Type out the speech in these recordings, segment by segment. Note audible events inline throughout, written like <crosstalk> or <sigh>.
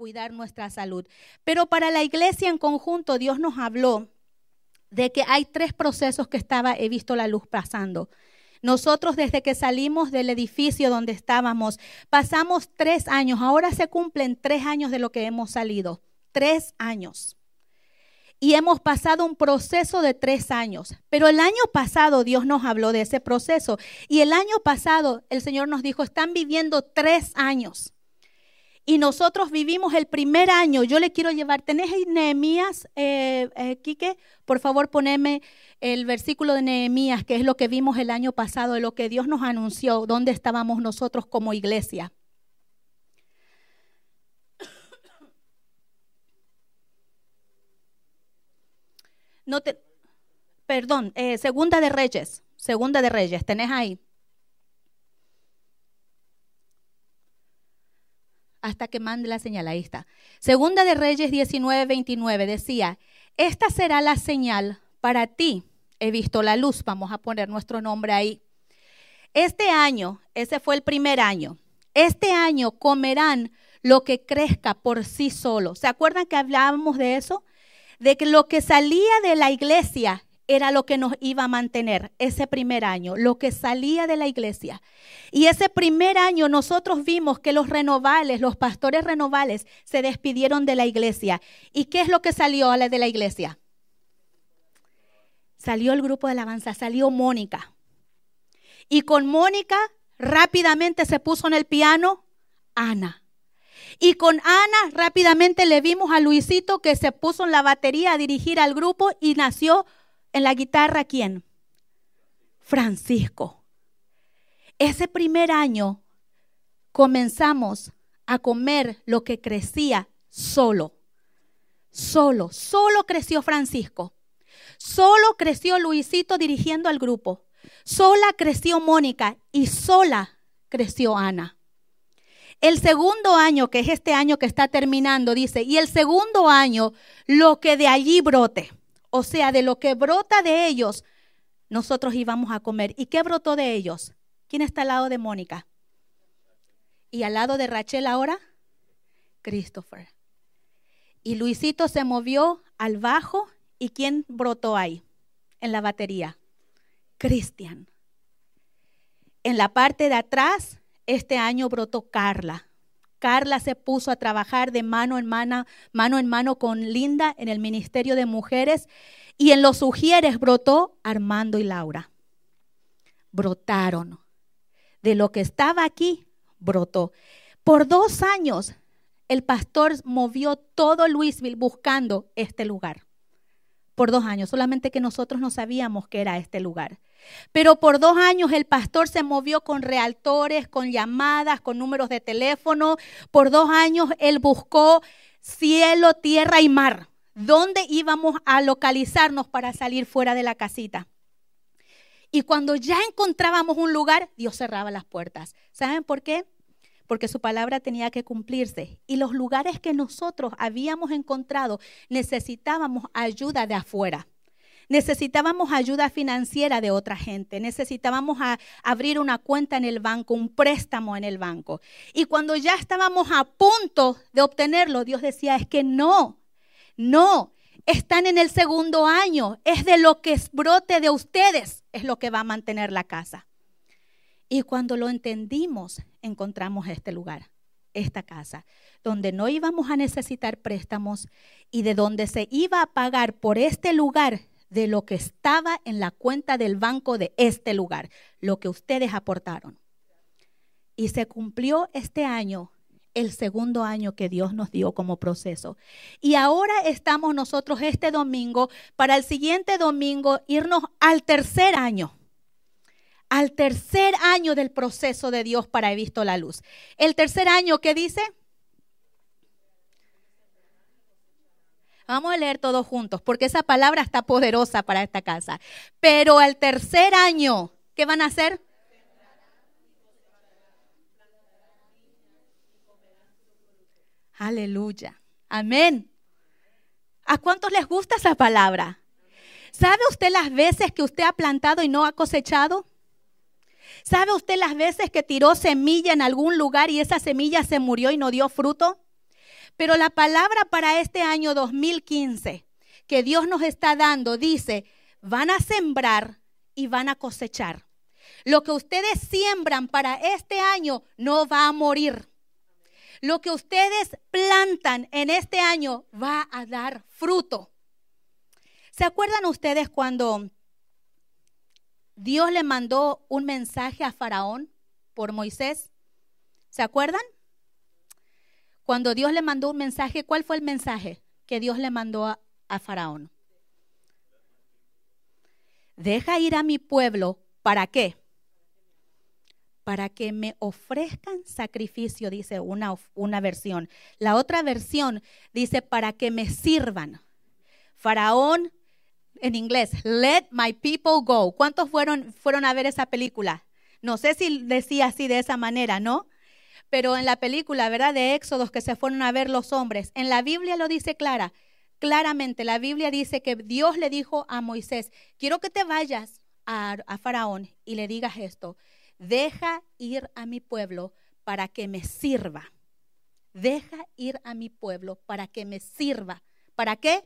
cuidar nuestra salud. Pero para la iglesia en conjunto, Dios nos habló de que hay tres procesos que estaba, he visto la luz pasando. Nosotros desde que salimos del edificio donde estábamos, pasamos tres años, ahora se cumplen tres años de lo que hemos salido, tres años. Y hemos pasado un proceso de tres años, pero el año pasado Dios nos habló de ese proceso y el año pasado el Señor nos dijo, están viviendo tres años y nosotros vivimos el primer año. Yo le quiero llevar, ¿tenés Nehemías, eh, eh, Quique? Por favor, poneme el versículo de Nehemías, que es lo que vimos el año pasado, de lo que Dios nos anunció, dónde estábamos nosotros como iglesia. No te, perdón, eh, Segunda de Reyes, Segunda de Reyes, tenés ahí. hasta que mande la señal. Ahí está. Segunda de Reyes 19, 29 decía, esta será la señal para ti. He visto la luz, vamos a poner nuestro nombre ahí. Este año, ese fue el primer año, este año comerán lo que crezca por sí solo. ¿Se acuerdan que hablábamos de eso? De que lo que salía de la iglesia era lo que nos iba a mantener ese primer año, lo que salía de la iglesia. Y ese primer año nosotros vimos que los renovales, los pastores renovales, se despidieron de la iglesia. ¿Y qué es lo que salió de la iglesia? Salió el grupo de alabanza, salió Mónica. Y con Mónica rápidamente se puso en el piano Ana. Y con Ana rápidamente le vimos a Luisito que se puso en la batería a dirigir al grupo y nació en la guitarra quién? Francisco. Ese primer año comenzamos a comer lo que crecía solo. Solo, solo creció Francisco. Solo creció Luisito dirigiendo al grupo. Sola creció Mónica y sola creció Ana. El segundo año, que es este año que está terminando, dice, y el segundo año, lo que de allí brote o sea, de lo que brota de ellos, nosotros íbamos a comer. ¿Y qué brotó de ellos? ¿Quién está al lado de Mónica? ¿Y al lado de Rachel ahora? Christopher. Y Luisito se movió al bajo y ¿quién brotó ahí? En la batería. Cristian. En la parte de atrás, este año brotó Carla. Carla se puso a trabajar de mano en mano, mano en mano con Linda en el Ministerio de Mujeres y en los sugieres brotó Armando y Laura. Brotaron. De lo que estaba aquí, brotó. Por dos años, el pastor movió todo Louisville buscando este lugar. Por dos años, solamente que nosotros no sabíamos que era este lugar. Pero por dos años el pastor se movió con realtores, con llamadas, con números de teléfono. Por dos años él buscó cielo, tierra y mar. ¿Dónde íbamos a localizarnos para salir fuera de la casita? Y cuando ya encontrábamos un lugar, Dios cerraba las puertas. ¿Saben por qué? Porque su palabra tenía que cumplirse. Y los lugares que nosotros habíamos encontrado necesitábamos ayuda de afuera necesitábamos ayuda financiera de otra gente, necesitábamos abrir una cuenta en el banco, un préstamo en el banco. Y cuando ya estábamos a punto de obtenerlo, Dios decía, es que no, no, están en el segundo año, es de lo que es brote de ustedes, es lo que va a mantener la casa. Y cuando lo entendimos, encontramos este lugar, esta casa, donde no íbamos a necesitar préstamos y de donde se iba a pagar por este lugar de lo que estaba en la cuenta del banco de este lugar, lo que ustedes aportaron. Y se cumplió este año, el segundo año que Dios nos dio como proceso. Y ahora estamos nosotros este domingo para el siguiente domingo irnos al tercer año al tercer año del proceso de Dios para He visto la luz. El tercer año, ¿qué dice? Vamos a leer todos juntos, porque esa palabra está poderosa para esta casa. Pero al tercer año, ¿qué van a hacer? Aleluya. Amén. ¿A cuántos les gusta esa palabra? ¿Sabe usted las veces que usted ha plantado y no ha cosechado? ¿Sabe usted las veces que tiró semilla en algún lugar y esa semilla se murió y no dio fruto? Pero la palabra para este año 2015 que Dios nos está dando dice, van a sembrar y van a cosechar. Lo que ustedes siembran para este año no va a morir. Lo que ustedes plantan en este año va a dar fruto. ¿Se acuerdan ustedes cuando Dios le mandó un mensaje a Faraón por Moisés? ¿Se acuerdan? Cuando Dios le mandó un mensaje, ¿cuál fue el mensaje que Dios le mandó a, Faraón? Deja ir a mi pueblo, ¿para qué? Para que me ofrezcan sacrificio, dice una, una versión. La otra versión dice, para que me sirvan. Faraón en inglés, Let My People Go. ¿Cuántos fueron, fueron a ver esa película? No sé si decía así de esa manera, ¿no? pero en la película, ¿verdad? De Éxodos que se fueron a ver los hombres. En la Biblia lo dice clara, claramente. La Biblia dice que Dios le dijo a Moisés, quiero que te vayas a, Faraón y le digas esto, deja ir a mi pueblo para que me sirva. Deja ir a mi pueblo para que me sirva. ¿Para qué?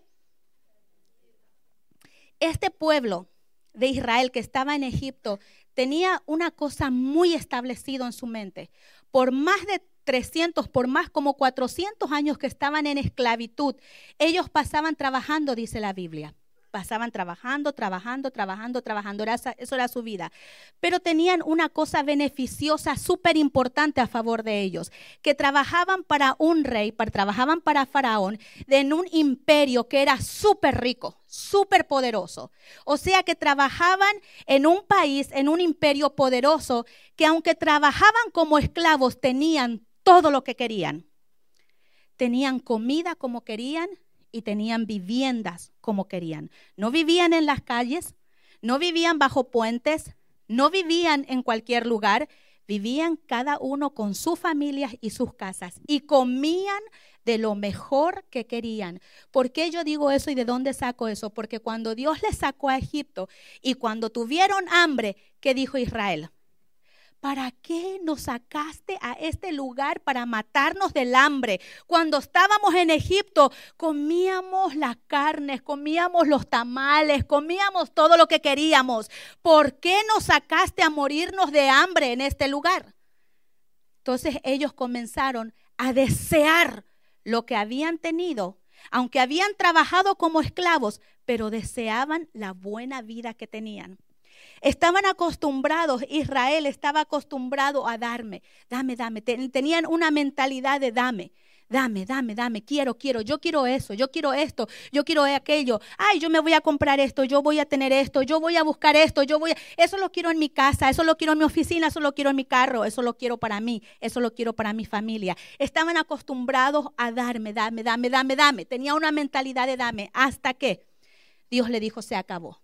Este pueblo de Israel que estaba en Egipto tenía una cosa muy establecida en su mente por más de 300, por más como 400 años que estaban en esclavitud, ellos pasaban trabajando, dice la Biblia pasaban trabajando, trabajando, trabajando, trabajando. eso era su vida. Pero tenían una cosa beneficiosa súper importante a favor de ellos, que trabajaban para un rey, para, trabajaban para Faraón, en un imperio que era súper rico, súper poderoso. O sea que trabajaban en un país, en un imperio poderoso, que aunque trabajaban como esclavos, tenían todo lo que querían. Tenían comida como querían, y tenían viviendas como querían. No vivían en las calles, no vivían bajo puentes, no vivían en cualquier lugar, vivían cada uno con sus familias y sus casas y comían de lo mejor que querían. ¿Por qué yo digo eso y de dónde saco eso? Porque cuando Dios les sacó a Egipto y cuando tuvieron hambre, ¿qué dijo Israel? ¿para qué nos sacaste a este lugar para matarnos del hambre? Cuando estábamos en Egipto, comíamos las carnes, comíamos los tamales, comíamos todo lo que queríamos. ¿Por qué nos sacaste a morirnos de hambre en este lugar? Entonces ellos comenzaron a desear lo que habían tenido, aunque habían trabajado como esclavos, pero deseaban la buena vida que tenían. Estaban acostumbrados, Israel estaba acostumbrado a darme, dame, dame. Tenían una mentalidad de dame. Dame, dame, dame, quiero, quiero, yo quiero eso, yo quiero esto, yo quiero aquello. Ay, yo me voy a comprar esto, yo voy a tener esto, yo voy a buscar esto, yo voy a... Eso lo quiero en mi casa, eso lo quiero en mi oficina, eso lo quiero en mi carro, eso lo quiero para mí, eso lo quiero para mi familia. Estaban acostumbrados a darme, dame, dame, dame, dame. Tenía una mentalidad de dame, hasta que Dios le dijo, se acabó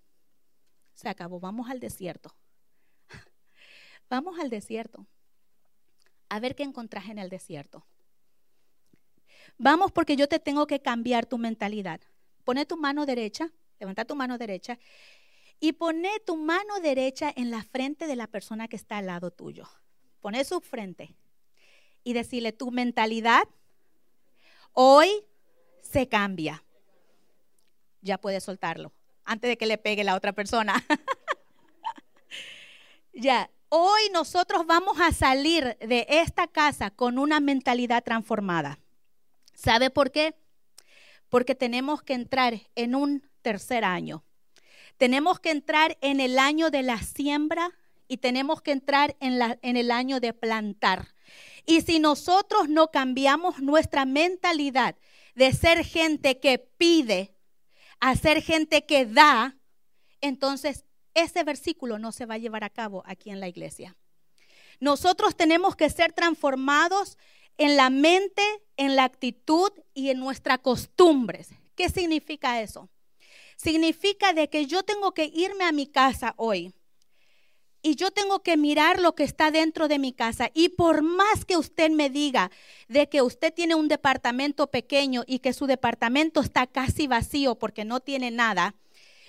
se acabó, vamos al desierto. <laughs> vamos al desierto. A ver qué encontrás en el desierto. Vamos porque yo te tengo que cambiar tu mentalidad. Pone tu mano derecha, levanta tu mano derecha y pone tu mano derecha en la frente de la persona que está al lado tuyo. Poné su frente y decirle, tu mentalidad hoy se cambia. Ya puedes soltarlo antes de que le pegue la otra persona. <laughs> ya, hoy nosotros vamos a salir de esta casa con una mentalidad transformada. ¿Sabe por qué? Porque tenemos que entrar en un tercer año. Tenemos que entrar en el año de la siembra y tenemos que entrar en, la, en el año de plantar. Y si nosotros no cambiamos nuestra mentalidad de ser gente que pide a ser gente que da, entonces ese versículo no se va a llevar a cabo aquí en la iglesia. Nosotros tenemos que ser transformados en la mente, en la actitud y en nuestras costumbres. ¿Qué significa eso? Significa de que yo tengo que irme a mi casa hoy y yo tengo que mirar lo que está dentro de mi casa. Y por más que usted me diga de que usted tiene un departamento pequeño y que su departamento está casi vacío porque no tiene nada,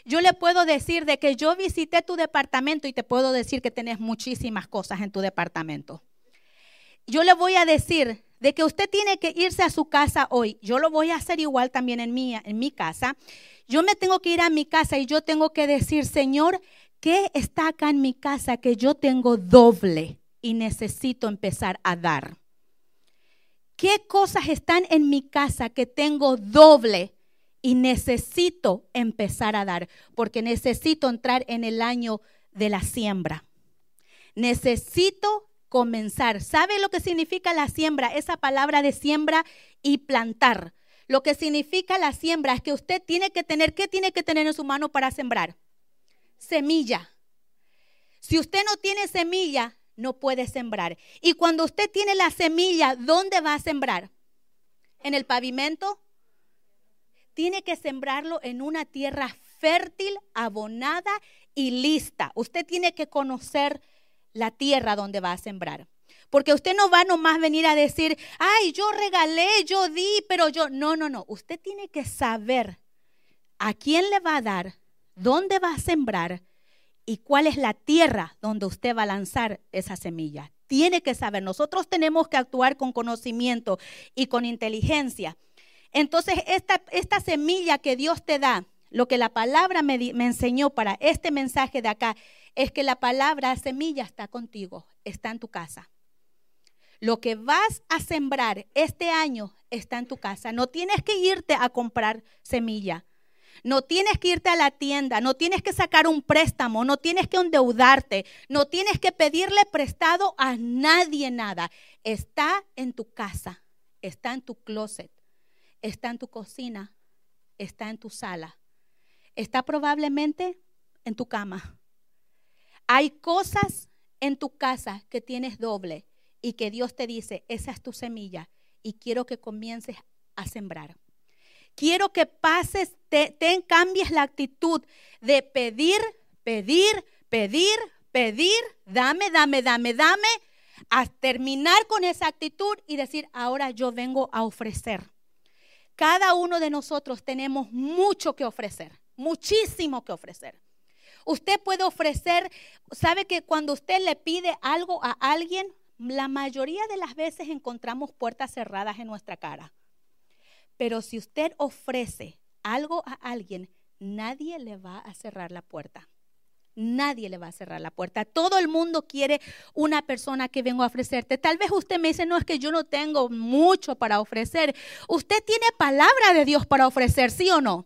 yo le puedo decir de que yo visité tu departamento y te puedo decir que tenés muchísimas cosas en tu departamento. Yo le voy a decir de que usted tiene que irse a su casa hoy. Yo lo voy a hacer igual también en mi, en mi casa. Yo me tengo que ir a mi casa y yo tengo que decir, Señor, ¿Qué está acá en mi casa que yo tengo doble y necesito empezar a dar? ¿Qué cosas están en mi casa que tengo doble y necesito empezar a dar? Porque necesito entrar en el año de la siembra. Necesito comenzar. ¿Sabe lo que significa la siembra? Esa palabra de siembra y plantar. Lo que significa la siembra es que usted tiene que tener, ¿qué tiene que tener en su mano para sembrar? semilla. Si usted no tiene semilla, no puede sembrar. Y cuando usted tiene la semilla, ¿dónde va a sembrar? ¿En el pavimento? Tiene que sembrarlo en una tierra fértil, abonada y lista. Usted tiene que conocer la tierra donde va a sembrar. Porque usted no va nomás venir a decir, ay, yo regalé, yo di, pero yo. No, no, no. Usted tiene que saber a quién le va a dar, dónde va a sembrar y cuál es la tierra donde usted va a lanzar esa semilla. Tiene que saber, nosotros tenemos que actuar con conocimiento y con inteligencia. Entonces, esta, esta semilla que Dios te da, lo que la palabra me, me enseñó para este mensaje de acá, es que la palabra semilla está contigo, está en tu casa. Lo que vas a sembrar este año está en tu casa. No tienes que irte a comprar semilla. No tienes que irte a la tienda, no tienes que sacar un préstamo, no tienes que endeudarte, no tienes que pedirle prestado a nadie nada. Está en tu casa, está en tu closet, está en tu cocina, está en tu sala, está probablemente en tu cama. Hay cosas en tu casa que tienes doble y que Dios te dice, esa es tu semilla y quiero que comiences a sembrar. Quiero que pases, te, cambies la actitud de pedir, pedir, pedir, pedir, dame, dame, dame, dame, a terminar con esa actitud y decir, ahora yo vengo a ofrecer. Cada uno de nosotros tenemos mucho que ofrecer, muchísimo que ofrecer. Usted puede ofrecer, sabe que cuando usted le pide algo a alguien, la mayoría de las veces encontramos puertas cerradas en nuestra cara. Pero si usted ofrece algo a alguien, nadie le va a cerrar la puerta. Nadie le va a cerrar la puerta. Todo el mundo quiere una persona que venga a ofrecerte. Tal vez usted me dice, no es que yo no tengo mucho para ofrecer. Usted tiene palabra de Dios para ofrecer, ¿sí o no?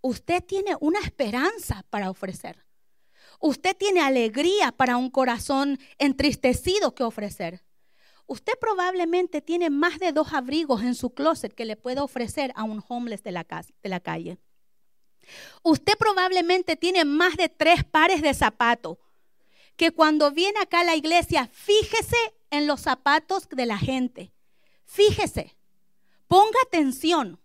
Usted tiene una esperanza para ofrecer. Usted tiene alegría para un corazón entristecido que ofrecer. Usted probablemente tiene más de dos abrigos en su closet que le puede ofrecer a un homeless de la, de la calle. Usted probablemente tiene más de tres pares de zapatos que cuando viene acá a la iglesia, fíjese en los zapatos de la gente. Fíjese, ponga atención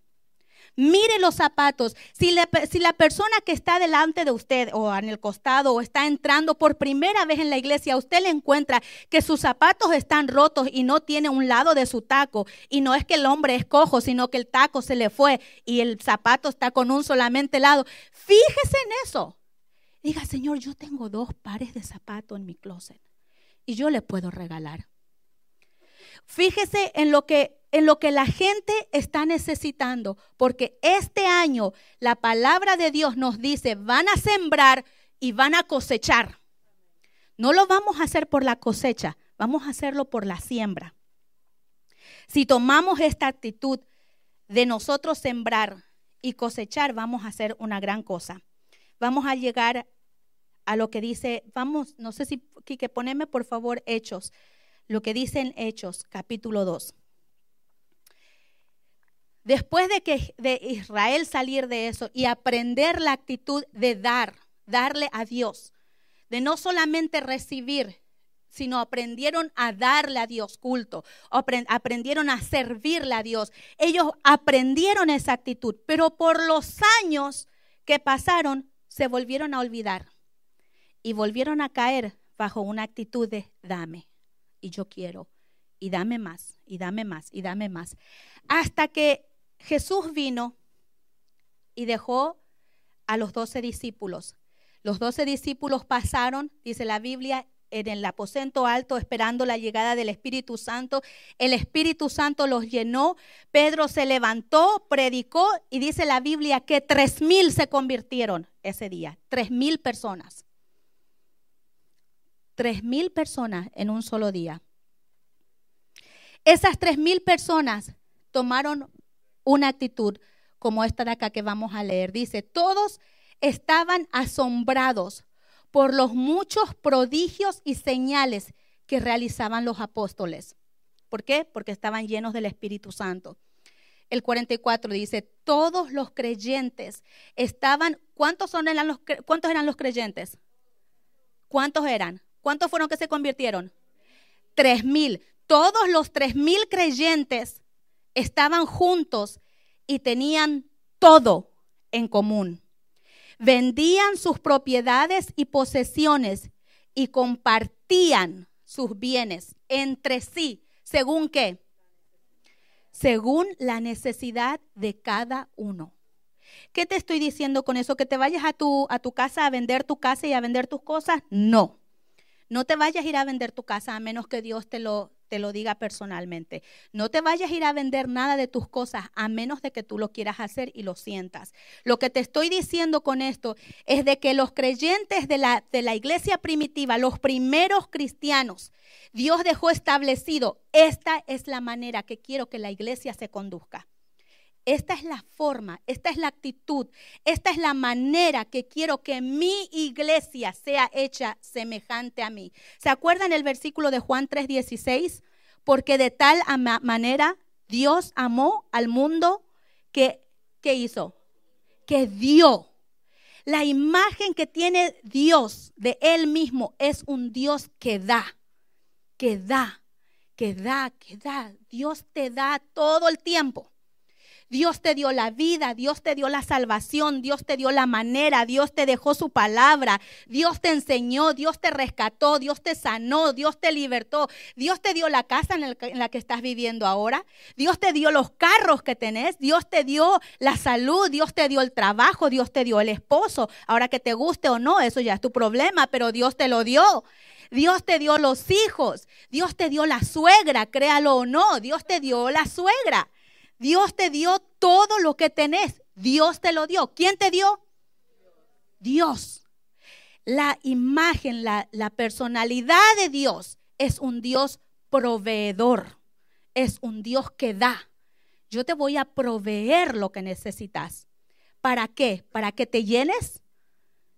mire los zapatos. Si, la persona que está delante de usted o en el costado o está entrando por primera vez en la iglesia, usted le encuentra que sus zapatos están rotos y no tiene un lado de su taco, y no es que el hombre es cojo, sino que el taco se le fue y el zapato está con un solamente lado, fíjese en eso. Diga, Señor, yo tengo dos pares de zapatos en mi closet y yo le puedo regalar. Fíjese en lo que en lo que la gente está necesitando, porque este año la palabra de Dios nos dice, van a sembrar y van a cosechar. No lo vamos a hacer por la cosecha, vamos a hacerlo por la siembra. Si tomamos esta actitud de nosotros sembrar y cosechar, vamos a hacer una gran cosa. Vamos a llegar a lo que dice, vamos, no sé si, que poneme por favor Hechos, lo que dicen Hechos, capítulo 2. Después de que de Israel salir de eso y aprender la actitud de dar, darle a Dios, de no solamente recibir, sino aprendieron a darle a Dios culto, aprendieron a servirle a Dios. Ellos aprendieron esa actitud, pero por los años que pasaron se volvieron a olvidar y volvieron a caer bajo una actitud de dame y yo quiero y dame más y dame más y dame más. Hasta que Jesús vino y dejó a los doce discípulos. Los doce discípulos pasaron, dice la Biblia, en el aposento alto esperando la llegada del Espíritu Santo. El Espíritu Santo los llenó. Pedro se levantó, predicó y dice la Biblia que tres mil se convirtieron ese día. Tres mil personas. Tres mil personas en un solo día. Esas tres mil personas tomaron una actitud como esta de acá que vamos a leer. Dice, todos estaban asombrados por los muchos prodigios y señales que realizaban los apóstoles. ¿Por qué? Porque estaban llenos del Espíritu Santo. El 44 dice, todos los creyentes estaban, ¿cuántos, son, eran los, ¿cuántos eran los creyentes? ¿Cuántos eran? ¿Cuántos fueron que se convirtieron? Tres Todos los tres mil creyentes estaban juntos y tenían todo en común. Vendían sus propiedades y posesiones y compartían sus bienes entre sí, según qué? Según la necesidad de cada uno. ¿Qué te estoy diciendo con eso? ¿Que te vayas a tu, a tu casa a vender tu casa y a vender tus cosas? No. No te vayas a ir a vender tu casa a menos que Dios te lo, te lo diga personalmente. No te vayas a ir a vender nada de tus cosas a menos de que tú lo quieras hacer y lo sientas. Lo que te estoy diciendo con esto es de que los creyentes de la, de la iglesia primitiva, los primeros cristianos, Dios dejó establecido, esta es la manera que quiero que la iglesia se conduzca. Esta es la forma, esta es la actitud, esta es la manera que quiero que mi iglesia sea hecha semejante a mí. ¿Se acuerdan el versículo de Juan 3:16? Porque de tal manera Dios amó al mundo que, que hizo, que dio. La imagen que tiene Dios de Él mismo es un Dios que da, que da, que da, que da. Dios te da todo el tiempo. Dios te dio la vida, Dios te dio la salvación, Dios te dio la manera, Dios te dejó su palabra, Dios te enseñó, Dios te rescató, Dios te sanó, Dios te libertó, Dios te dio la casa en, la que estás viviendo ahora, Dios te dio los carros que tenés, Dios te dio la salud, Dios te dio el trabajo, Dios te dio el esposo. Ahora que te guste o no, eso ya es tu problema, pero Dios te lo dio. Dios te dio los hijos, Dios te dio la suegra, créalo o no, Dios te dio la suegra. Dios te dio todo lo que tenés. Dios te lo dio. ¿Quién te dio? Dios. La imagen, la, la personalidad de Dios es un Dios proveedor. Es un Dios que da. Yo te voy a proveer lo que necesitas. ¿Para qué? ¿Para que te llenes?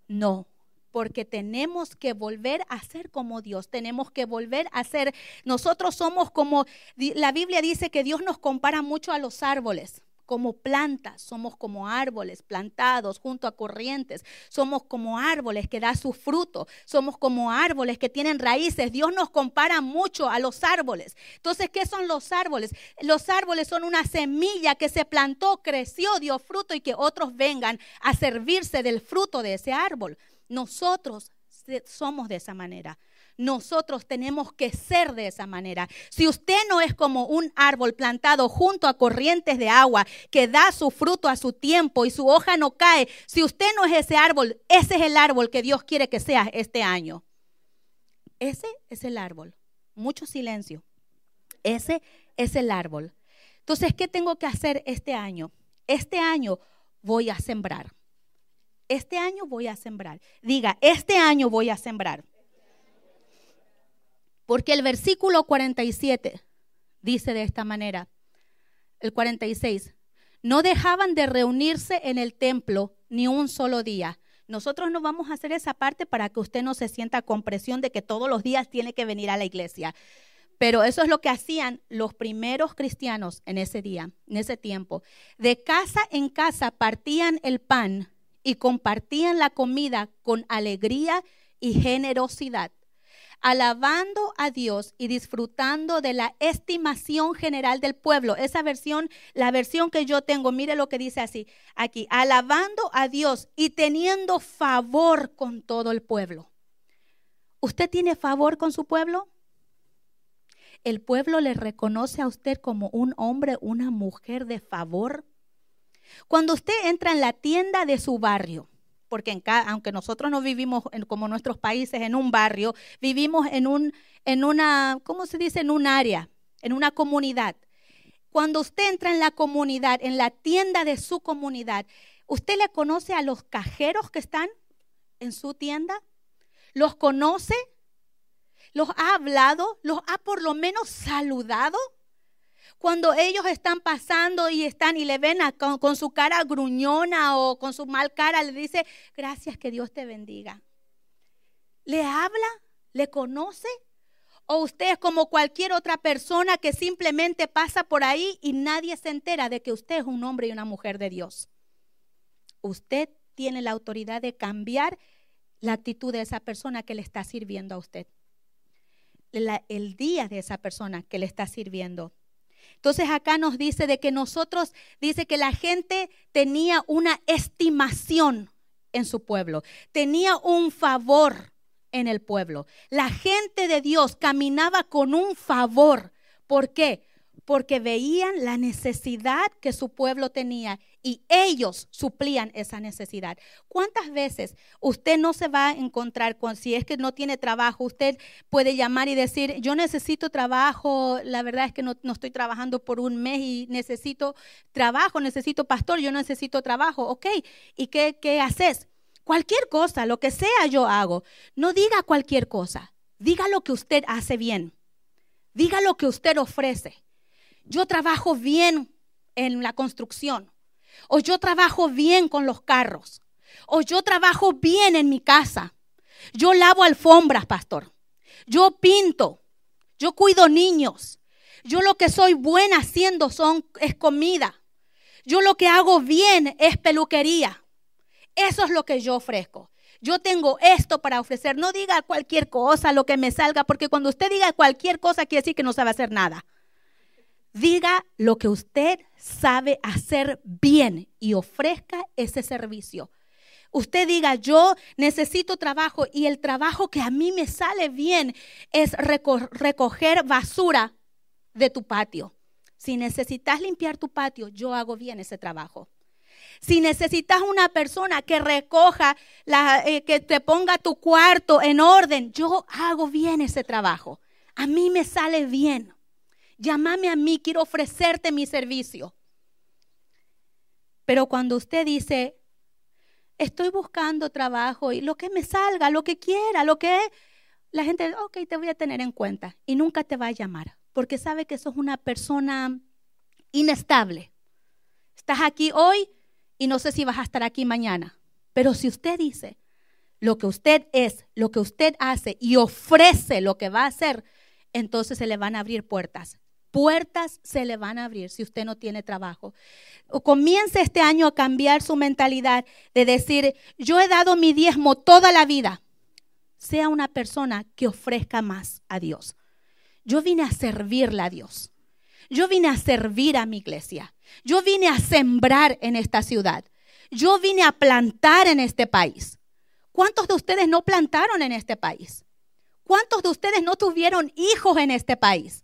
No, porque tenemos que volver a ser como Dios, tenemos que volver a ser, nosotros somos como, la Biblia dice que Dios nos compara mucho a los árboles como plantas, somos como árboles plantados junto a corrientes, somos como árboles que da su fruto, somos como árboles que tienen raíces. Dios nos compara mucho a los árboles. Entonces, ¿qué son los árboles? Los árboles son una semilla que se plantó, creció, dio fruto y que otros vengan a servirse del fruto de ese árbol. Nosotros somos de esa manera. Nosotros tenemos que ser de esa manera. Si usted no es como un árbol plantado junto a corrientes de agua que da su fruto a su tiempo y su hoja no cae, si usted no es ese árbol, ese es el árbol que Dios quiere que sea este año. Ese es el árbol. Mucho silencio. Ese es el árbol. Entonces, ¿qué tengo que hacer este año? Este año voy a sembrar este año voy a sembrar. Diga, este año voy a sembrar. Porque el versículo 47 dice de esta manera, el 46, no dejaban de reunirse en el templo ni un solo día. Nosotros no vamos a hacer esa parte para que usted no se sienta con presión de que todos los días tiene que venir a la iglesia. Pero eso es lo que hacían los primeros cristianos en ese día, en ese tiempo. De casa en casa partían el pan y compartían la comida con alegría y generosidad, alabando a Dios y disfrutando de la estimación general del pueblo. Esa versión, la versión que yo tengo, mire lo que dice así, aquí, alabando a Dios y teniendo favor con todo el pueblo. ¿Usted tiene favor con su pueblo? ¿El pueblo le reconoce a usted como un hombre, una mujer de favor? Cuando usted entra en la tienda de su barrio, porque aunque nosotros no vivimos como nuestros países en un barrio, vivimos en, un, en una, ¿cómo se dice? En un área, en una comunidad. Cuando usted entra en la comunidad, en la tienda de su comunidad, ¿usted le conoce a los cajeros que están en su tienda? ¿Los conoce? ¿Los ha hablado? ¿Los ha por lo menos saludado? cuando ellos están pasando y están y le ven con, su cara gruñona o con su mal cara, le dice, gracias, que Dios te bendiga. ¿Le habla? ¿Le conoce? ¿O usted es como cualquier otra persona que simplemente pasa por ahí y nadie se entera de que usted es un hombre y una mujer de Dios? Usted tiene la autoridad de cambiar la actitud de esa persona que le está sirviendo a usted. el día de esa persona que le está sirviendo. Entonces acá nos dice de que nosotros, dice que la gente tenía una estimación en su pueblo, tenía un favor en el pueblo. La gente de Dios caminaba con un favor. ¿Por qué? Porque veían la necesidad que su pueblo tenía y ellos suplían esa necesidad. ¿Cuántas veces usted no se va a encontrar con, si es que no tiene trabajo, usted puede llamar y decir, yo necesito trabajo, la verdad es que no, estoy trabajando por un mes y necesito trabajo, necesito pastor, yo necesito trabajo, ok, ¿y qué, qué haces? Cualquier cosa, lo que sea yo hago, no diga cualquier cosa, diga lo que usted hace bien, diga lo que usted ofrece. Yo trabajo bien en la construcción o yo trabajo bien con los carros, o yo trabajo bien en mi casa, yo lavo alfombras, pastor, yo pinto, yo cuido niños, yo lo que soy buena haciendo son, es comida, yo lo que hago bien es peluquería, eso es lo que yo ofrezco. Yo tengo esto para ofrecer. No diga cualquier cosa, lo que me salga, porque cuando usted diga cualquier cosa quiere decir que no sabe hacer nada. Diga lo que usted sabe hacer bien y ofrezca ese servicio. Usted diga, yo necesito trabajo y el trabajo que a mí me sale bien es recoger basura de tu patio. Si necesitas limpiar tu patio, yo hago bien ese trabajo. Si necesitas una persona que recoja, eh, que te ponga tu cuarto en orden, yo hago bien ese trabajo. A mí me sale bien. Llámame a mí, quiero ofrecerte mi servicio. Pero cuando usted dice, estoy buscando trabajo y lo que me salga, lo que quiera, lo que la gente, ok, te voy a tener en cuenta y nunca te va a llamar porque sabe que sos una persona inestable. Estás aquí hoy y no sé si vas a estar aquí mañana. Pero si usted dice lo que usted es, lo que usted hace y ofrece lo que va a hacer, entonces se le van a abrir puertas puertas se le van a abrir si usted no tiene trabajo. O comience este año a cambiar su mentalidad de decir, yo he dado mi diezmo toda la vida. Sea una persona que ofrezca más a Dios. Yo vine a servirle a Dios. Yo vine a servir a mi iglesia. Yo vine a sembrar en esta ciudad. Yo vine a plantar en este país. ¿Cuántos de ustedes no plantaron en este país? ¿Cuántos de ustedes no tuvieron hijos en este país?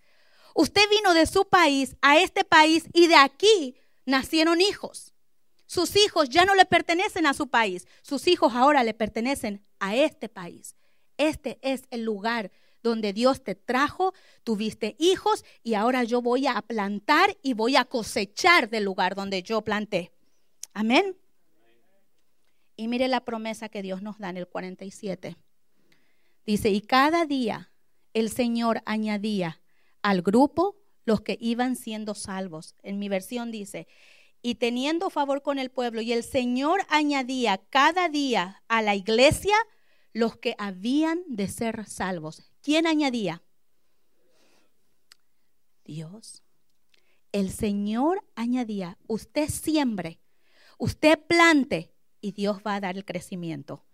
Usted vino de su país a este país y de aquí nacieron hijos. Sus hijos ya no le pertenecen a su país, sus hijos ahora le pertenecen a este país. Este es el lugar donde Dios te trajo, tuviste hijos y ahora yo voy a plantar y voy a cosechar del lugar donde yo planté. Amén. Y mire la promesa que Dios nos da en el 47. Dice, y cada día el Señor añadía al grupo los que iban siendo salvos. En mi versión dice, y teniendo favor con el pueblo, y el Señor añadía cada día a la iglesia los que habían de ser salvos. ¿Quién añadía? Dios. El Señor añadía, usted siembre, usted plante y Dios va a dar el crecimiento.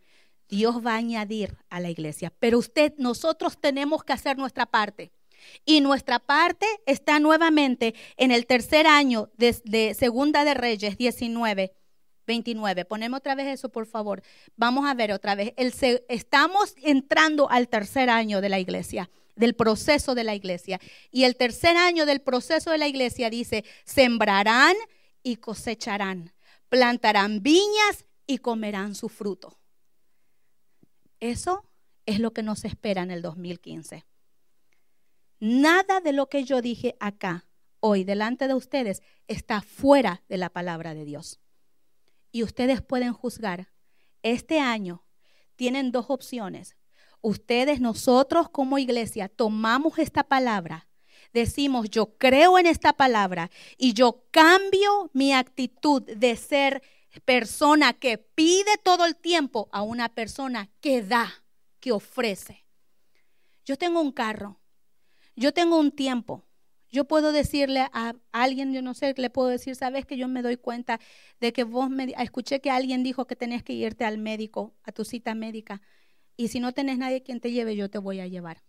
Dios va a añadir a la iglesia, pero usted nosotros tenemos que hacer nuestra parte. Y nuestra parte está nuevamente en el tercer año de, Segunda de Reyes 19. 29. Ponemos otra vez eso, por favor. Vamos a ver otra vez. estamos entrando al tercer año de la iglesia, del proceso de la iglesia. Y el tercer año del proceso de la iglesia dice, sembrarán y cosecharán, plantarán viñas y comerán su fruto. Eso es lo que nos espera en el 2015. Nada de lo que yo dije acá, hoy, delante de ustedes, está fuera de la palabra de Dios. Y ustedes pueden juzgar. Este año tienen dos opciones. Ustedes, nosotros como iglesia, tomamos esta palabra decimos, yo creo en esta palabra y yo cambio mi actitud de ser persona que pide todo el tiempo a una persona que da, que ofrece. Yo tengo un carro yo tengo un tiempo. Yo puedo decirle a alguien, yo no sé, le puedo decir, sabes que yo me doy cuenta de que vos me, escuché que alguien dijo que tenés que irte al médico, a tu cita médica, y si no tenés nadie quien te lleve, yo te voy a llevar.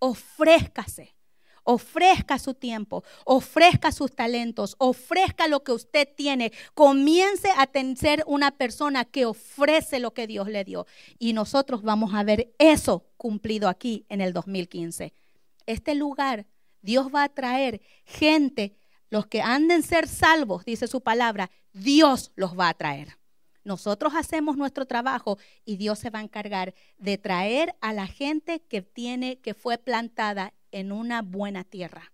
Ofrézcase, ofrezca su tiempo, ofrezca sus talentos, ofrezca lo que usted tiene, comience a ser una persona que ofrece lo que Dios le dio. Y nosotros vamos a ver eso cumplido aquí en el 2015 este lugar, Dios va a traer gente, los que anden ser salvos, dice su palabra, Dios los va a traer. Nosotros hacemos nuestro trabajo y Dios se va a encargar de traer a la gente que tiene que fue plantada en una buena tierra.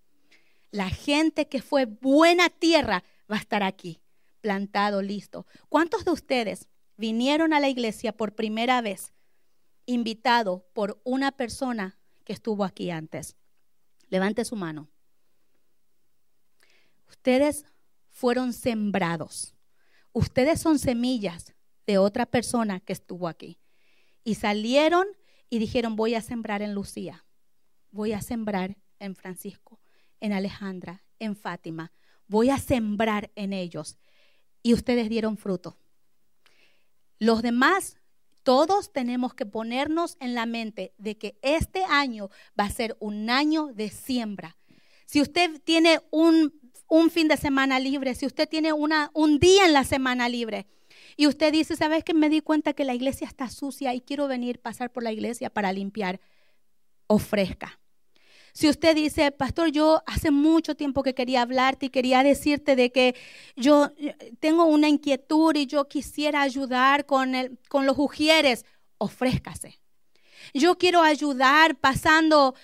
La gente que fue buena tierra va a estar aquí, plantado, listo. ¿Cuántos de ustedes vinieron a la iglesia por primera vez, invitado por una persona que estuvo aquí antes? Levante su mano. Ustedes fueron sembrados. Ustedes son semillas de otra persona que estuvo aquí. Y salieron y dijeron, voy a sembrar en Lucía, voy a sembrar en Francisco, en Alejandra, en Fátima, voy a sembrar en ellos. Y ustedes dieron fruto. Los demás todos tenemos que ponernos en la mente de que este año va a ser un año de siembra. Si usted tiene un, fin de semana libre, si usted tiene una, un día en la semana libre, y usted dice, ¿sabes que me di cuenta que la iglesia está sucia y quiero venir pasar por la iglesia para limpiar? Ofrezca. Si usted dice, pastor, yo hace mucho tiempo que quería hablarte y quería decirte de que yo tengo una inquietud y yo quisiera ayudar con, con los ujieres, ofrézcase. Yo quiero ayudar pasando,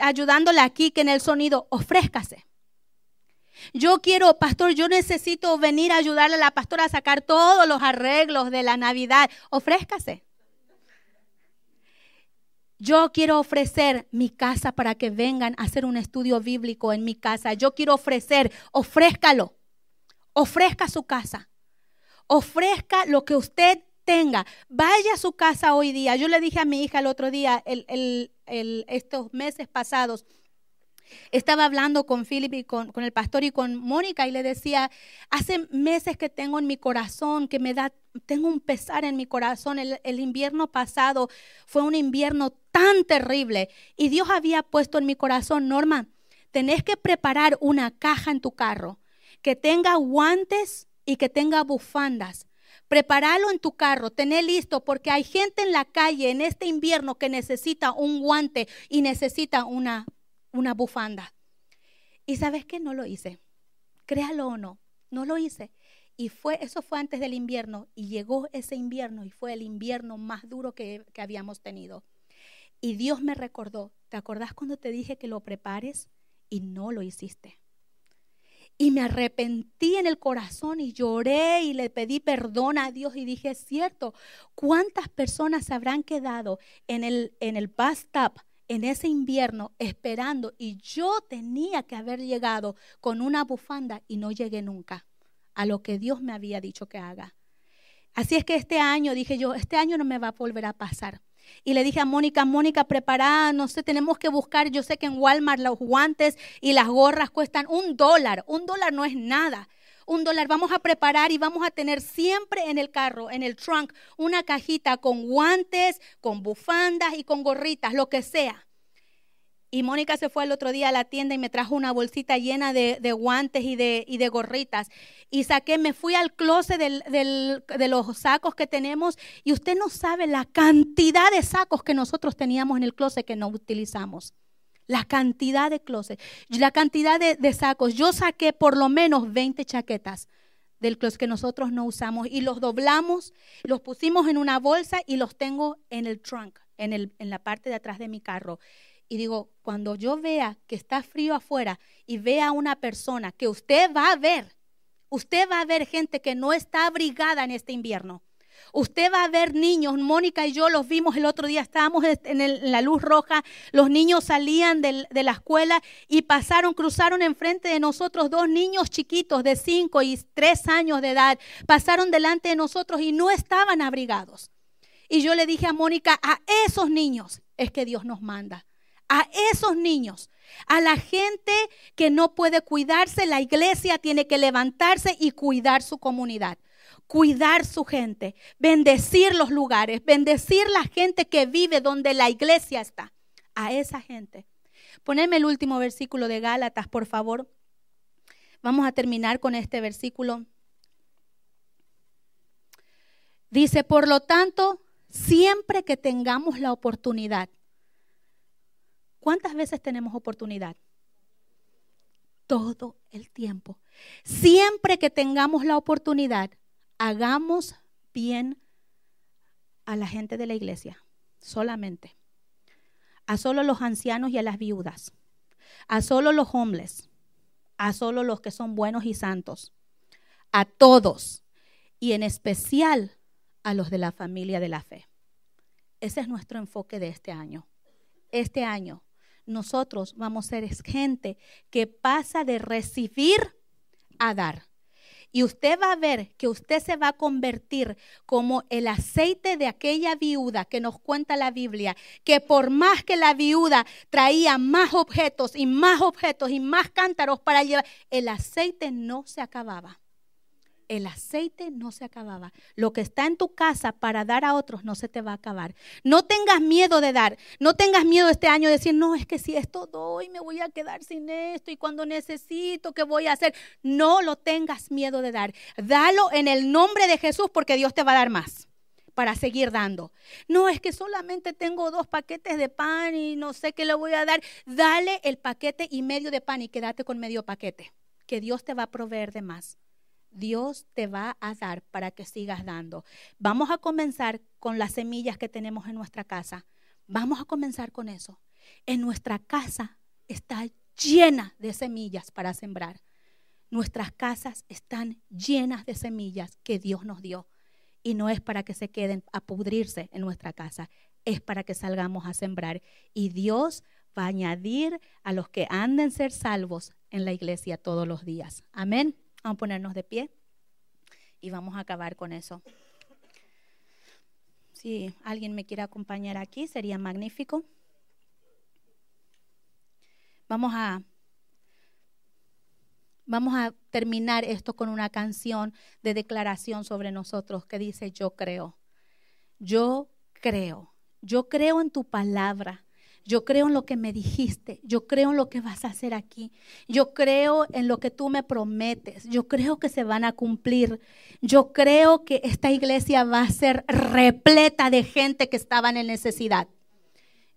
ayudándole aquí que en el sonido, ofrézcase. Yo quiero, pastor, yo necesito venir a ayudarle a la pastora a sacar todos los arreglos de la Navidad. Ofrézcase. Yo quiero ofrecer mi casa para que vengan a hacer un estudio bíblico en mi casa. Yo quiero ofrecer, ofrézcalo. Ofrezca su casa. Ofrezca lo que usted tenga. Vaya a su casa hoy día. Yo le dije a mi hija el otro día, el, estos meses pasados, estaba hablando con Philip y con, el pastor y con Mónica y le decía, hace meses que tengo en mi corazón, que me da, tengo un pesar en mi corazón. El, el invierno pasado fue un invierno tan terrible y Dios había puesto en mi corazón, Norma, tenés que preparar una caja en tu carro que tenga guantes y que tenga bufandas. Preparalo en tu carro, tené listo, porque hay gente en la calle en este invierno que necesita un guante y necesita una una bufanda. Y sabes que no lo hice. Créalo o no, no lo hice. Y fue, eso fue antes del invierno y llegó ese invierno y fue el invierno más duro que, habíamos tenido. Y Dios me recordó, ¿te acordás cuando te dije que lo prepares y no lo hiciste? Y me arrepentí en el corazón y lloré y le pedí perdón a Dios y dije, es cierto, ¿cuántas personas habrán quedado en el, en el en ese invierno esperando y yo tenía que haber llegado con una bufanda y no llegué nunca a lo que Dios me había dicho que haga. Así es que este año dije yo, este año no me va a volver a pasar. Y le dije a Mónica, Mónica, prepara, no sé, tenemos que buscar, yo sé que en Walmart los guantes y las gorras cuestan un dólar, un dólar no es nada un dólar, vamos a preparar y vamos a tener siempre en el carro, en el trunk, una cajita con guantes, con bufandas y con gorritas, lo que sea. Y Mónica se fue el otro día a la tienda y me trajo una bolsita llena de, guantes y de, gorritas. Y saqué, me fui al closet de los sacos que tenemos y usted no sabe la cantidad de sacos que nosotros teníamos en el closet que no utilizamos. La cantidad de closets, la cantidad de, sacos. Yo saqué por lo menos 20 chaquetas del closet que nosotros no usamos y los doblamos, los pusimos en una bolsa y los tengo en el trunk, en, el, en la parte de atrás de mi carro. Y digo, cuando yo vea que está frío afuera y vea a una persona que usted va a ver, usted va a ver gente que no está abrigada en este invierno. Usted va a ver niños, Mónica y yo los vimos el otro día, estábamos en, la luz roja, los niños salían de la escuela y pasaron, cruzaron enfrente de nosotros dos niños chiquitos de 5 y 3 años de edad, pasaron delante de nosotros y no estaban abrigados. Y yo le dije a Mónica, a esos niños es que Dios nos manda, a esos niños. A la gente que no puede cuidarse, la iglesia tiene que levantarse y cuidar su comunidad cuidar su gente, bendecir los lugares, bendecir la gente que vive donde la iglesia está. A esa gente. Poneme el último versículo de Gálatas, por favor. Vamos a terminar con este versículo. Dice, por lo tanto, siempre que tengamos la oportunidad. ¿Cuántas veces tenemos oportunidad? Todo el tiempo. Siempre que tengamos la oportunidad, hagamos bien a la gente de la iglesia, solamente. A solo los ancianos y a las viudas. A solo los hombres. A solo los que son buenos y santos. A todos. Y en especial a los de la familia de la fe. Ese es nuestro enfoque de este año. Este año nosotros vamos a ser gente que pasa de recibir a dar. Y usted va a ver que usted se va a convertir como el aceite de aquella viuda que nos cuenta la Biblia, que por más que la viuda traía más objetos y más objetos y más cántaros para llevar, el aceite no se acababa el aceite no se acababa. Lo que está en tu casa para dar a otros no se te va a acabar. No tengas miedo de dar, no tengas miedo este año de decir, no, es que si esto doy me voy a quedar sin esto y cuando necesito, ¿qué voy a hacer? No lo tengas miedo de dar. Dalo en el nombre de Jesús porque Dios te va a dar más para seguir dando. No, es que solamente tengo dos paquetes de pan y no sé qué le voy a dar. Dale el paquete y medio de pan y quédate con medio paquete, que Dios te va a proveer de más. Dios te va a dar para que sigas dando. Vamos a comenzar con las semillas que tenemos en nuestra casa. Vamos a comenzar con eso. En nuestra casa está llena de semillas para sembrar. Nuestras casas están llenas de semillas que Dios nos dio. Y no es para que se queden a pudrirse en nuestra casa, es para que salgamos a sembrar. Y Dios va a añadir a los que anden ser salvos en la iglesia todos los días. Amén. Vamos a ponernos de pie y vamos a acabar con eso. Si alguien me quiere acompañar aquí, sería magnífico. Vamos a, vamos a terminar esto con una canción de declaración sobre nosotros que dice, yo creo, yo creo, yo creo en tu palabra yo creo en lo que me dijiste, yo creo en lo que vas a hacer aquí, yo creo en lo que tú me prometes, yo creo que se van a cumplir, yo creo que esta iglesia va a ser repleta de gente que estaban en necesidad.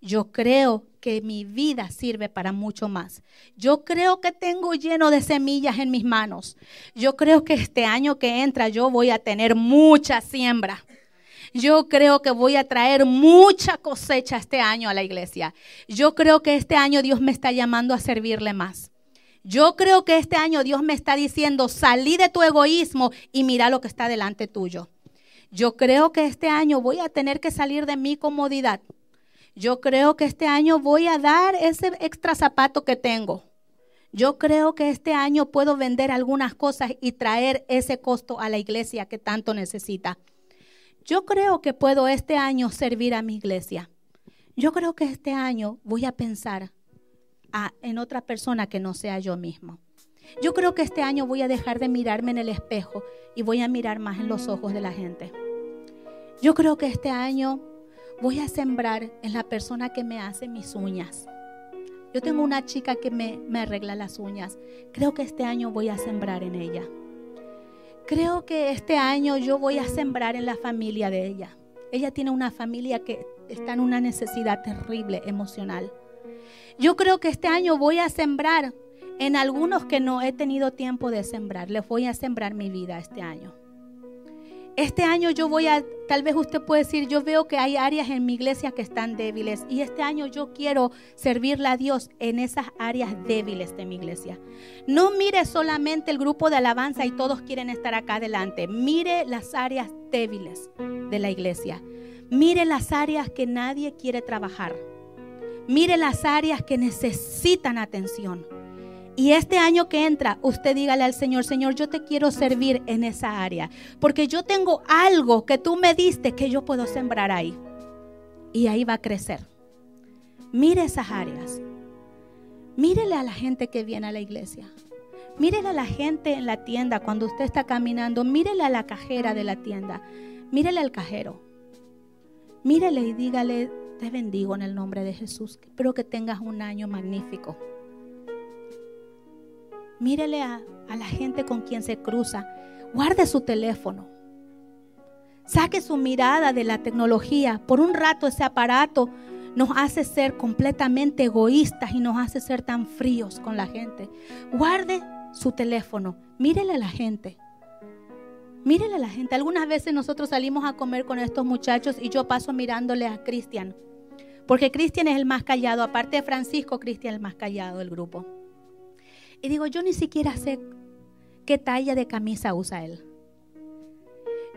Yo creo que mi vida sirve para mucho más. Yo creo que tengo lleno de semillas en mis manos. Yo creo que este año que entra yo voy a tener mucha siembra. Yo creo que voy a traer mucha cosecha este año a la iglesia. Yo creo que este año Dios me está llamando a servirle más. Yo creo que este año Dios me está diciendo, salí de tu egoísmo y mira lo que está delante tuyo. Yo creo que este año voy a tener que salir de mi comodidad. Yo creo que este año voy a dar ese extra zapato que tengo. Yo creo que este año puedo vender algunas cosas y traer ese costo a la iglesia que tanto necesita yo creo que puedo este año servir a mi iglesia. Yo creo que este año voy a pensar ah, en otra persona que no sea yo mismo. Yo creo que este año voy a dejar de mirarme en el espejo y voy a mirar más en los ojos de la gente. Yo creo que este año voy a sembrar en la persona que me hace mis uñas. Yo tengo una chica que me, me arregla las uñas. Creo que este año voy a sembrar en ella creo que este año yo voy a sembrar en la familia de ella. Ella tiene una familia que está en una necesidad terrible emocional. Yo creo que este año voy a sembrar en algunos que no he tenido tiempo de sembrar. Les voy a sembrar mi vida este año. Este año yo voy a, tal vez usted puede decir, yo veo que hay áreas en mi iglesia que están débiles y este año yo quiero servirle a Dios en esas áreas débiles de mi iglesia. No mire solamente el grupo de alabanza y todos quieren estar acá adelante, mire las áreas débiles de la iglesia, mire las áreas que nadie quiere trabajar, mire las áreas que necesitan atención. Y este año que entra, usted dígale al Señor, Señor, yo te quiero servir en esa área, porque yo tengo algo que tú me diste que yo puedo sembrar ahí. Y ahí va a crecer. Mire esas áreas. Mírele a la gente que viene a la iglesia. Mírele a la gente en la tienda cuando usted está caminando. Mírele a la cajera de la tienda. Mírele al cajero. Mírele y dígale, te bendigo en el nombre de Jesús. Espero que tengas un año magnífico. Mírele a, la gente con quien se cruza. Guarde su teléfono. Saque su mirada de la tecnología. Por un rato ese aparato nos hace ser completamente egoístas y nos hace ser tan fríos con la gente. Guarde su teléfono. Mírele a la gente. Mírele a la gente. Algunas veces nosotros salimos a comer con estos muchachos y yo paso mirándole a Cristian. Porque Cristian es el más callado. Aparte de Francisco, Cristian es el más callado del grupo. Y digo, yo ni siquiera sé qué talla de camisa usa él.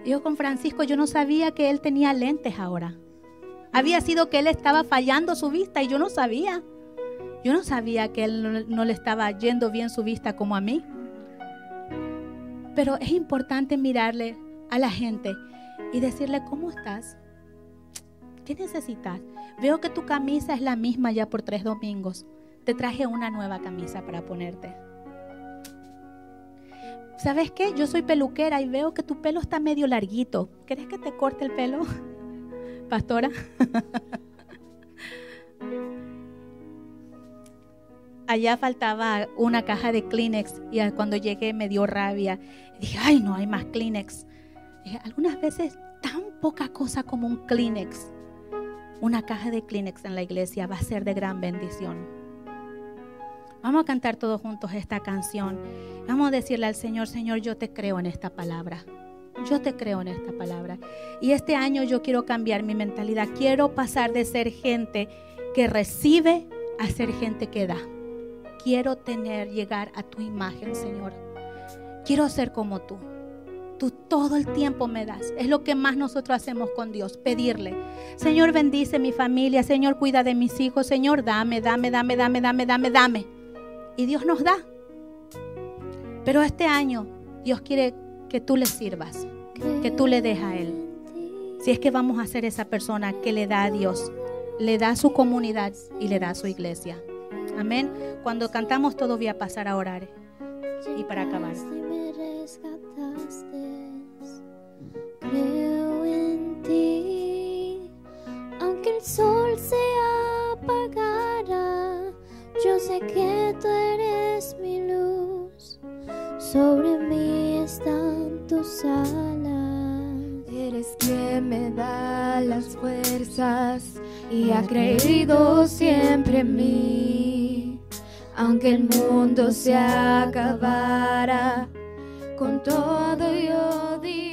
Yo con Francisco, yo no sabía que él tenía lentes ahora. Había sido que él estaba fallando su vista y yo no sabía. Yo no sabía que él no, no le estaba yendo bien su vista como a mí. Pero es importante mirarle a la gente y decirle, ¿cómo estás? ¿Qué necesitas? Veo que tu camisa es la misma ya por tres domingos te traje una nueva camisa para ponerte. ¿Sabes qué? Yo soy peluquera y veo que tu pelo está medio larguito. ¿Crees que te corte el pelo, <laughs> pastora? <laughs> Allá faltaba una caja de Kleenex y cuando llegué me dio rabia. dije, ay, no hay más Kleenex. Dije, Algunas veces tan poca cosa como un Kleenex, una caja de Kleenex en la iglesia va a ser de gran bendición. Vamos a cantar todos juntos esta canción. Vamos a decirle al Señor, Señor, yo te creo en esta palabra. Yo te creo en esta palabra. Y este año yo quiero cambiar mi mentalidad. Quiero pasar de ser gente que recibe a ser gente que da. Quiero tener, llegar a tu imagen, Señor. Quiero ser como tú. Tú todo el tiempo me das. Es lo que más nosotros hacemos con Dios, pedirle. Señor, bendice mi familia. Señor, cuida de mis hijos. Señor, dame, dame, dame, dame, dame, dame, dame y Dios nos da. Pero este año Dios quiere que tú le sirvas, que tú le des a Él. Si es que vamos a ser esa persona que le da a Dios, le da a su comunidad y le da a su iglesia. Amén. Cuando cantamos todo voy a pasar a orar y para acabar. en ti, aunque el sol que tú eres mi luz, sobre mí están tus alas. Eres quien me da las fuerzas y ha creído siempre en mí. Aunque el mundo se acabara, con todo yo digo.